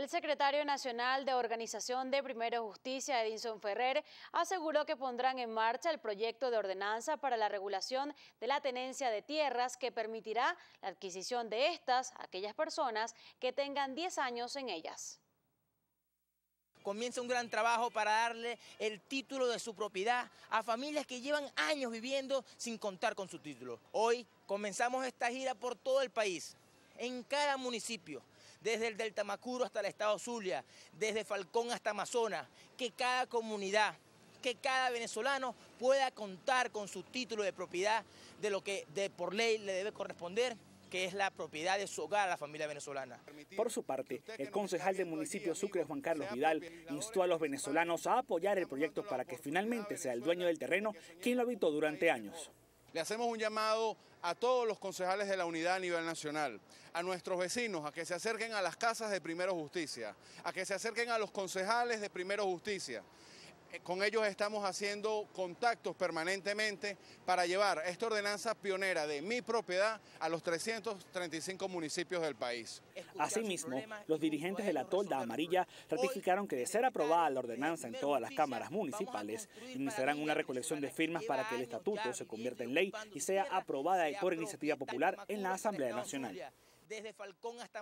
El secretario nacional de Organización de Primera Justicia, Edinson Ferrer, aseguró que pondrán en marcha el proyecto de ordenanza para la regulación de la tenencia de tierras que permitirá la adquisición de estas a aquellas personas que tengan 10 años en ellas. Comienza un gran trabajo para darle el título de su propiedad a familias que llevan años viviendo sin contar con su título. Hoy comenzamos esta gira por todo el país, en cada municipio, desde el Delta Macuro hasta el Estado Zulia, desde Falcón hasta Amazonas, que cada comunidad, que cada venezolano pueda contar con su título de propiedad de lo que de por ley le debe corresponder que es la propiedad de su hogar a la familia venezolana. Por su parte, el concejal del municipio Sucre, Juan Carlos Vidal, instó a los venezolanos a apoyar el proyecto para que finalmente sea el dueño del terreno quien lo habitó durante años. Le hacemos un llamado a todos los concejales de la unidad a nivel nacional, a nuestros vecinos, a que se acerquen a las casas de Primero Justicia, a que se acerquen a los concejales de Primero Justicia, eh, con ellos estamos haciendo contactos permanentemente para llevar esta ordenanza pionera de mi propiedad a los 335 municipios del país. Asimismo, los dirigentes de la tolda amarilla ratificaron que de ser aprobada la ordenanza en todas las cámaras municipales, iniciarán una recolección de firmas para que el estatuto se convierta en ley y sea aprobada por iniciativa popular en la Asamblea Nacional. Desde Falcón hasta